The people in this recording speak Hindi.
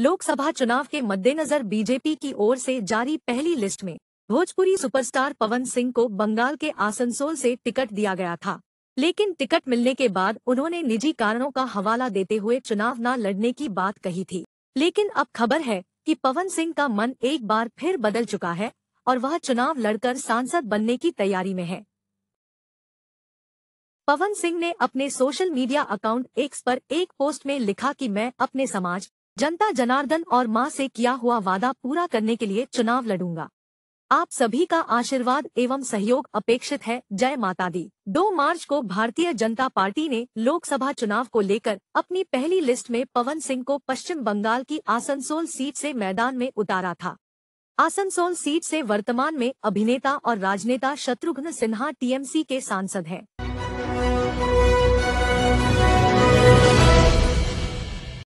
लोकसभा चुनाव के मद्देनजर बीजेपी की ओर से जारी पहली लिस्ट में भोजपुरी सुपरस्टार पवन सिंह को बंगाल के आसनसोल से टिकट दिया गया था लेकिन टिकट मिलने के बाद उन्होंने निजी कारणों का हवाला देते हुए चुनाव न लड़ने की बात कही थी लेकिन अब खबर है कि पवन सिंह का मन एक बार फिर बदल चुका है और वह चुनाव लड़कर सांसद बनने की तैयारी में है पवन सिंह ने अपने सोशल मीडिया अकाउंट एक्स पर एक पोस्ट में लिखा कि मैं अपने समाज जनता जनार्दन और माँ से किया हुआ वादा पूरा करने के लिए चुनाव लड़ूंगा आप सभी का आशीर्वाद एवं सहयोग अपेक्षित है जय माता दी दो मार्च को भारतीय जनता पार्टी ने लोकसभा चुनाव को लेकर अपनी पहली लिस्ट में पवन सिंह को पश्चिम बंगाल की आसनसोल सीट से मैदान में उतारा था आसनसोल सीट से वर्तमान में अभिनेता और राजनेता शत्रुघ्न सिन्हा टीएमसी के सांसद हैं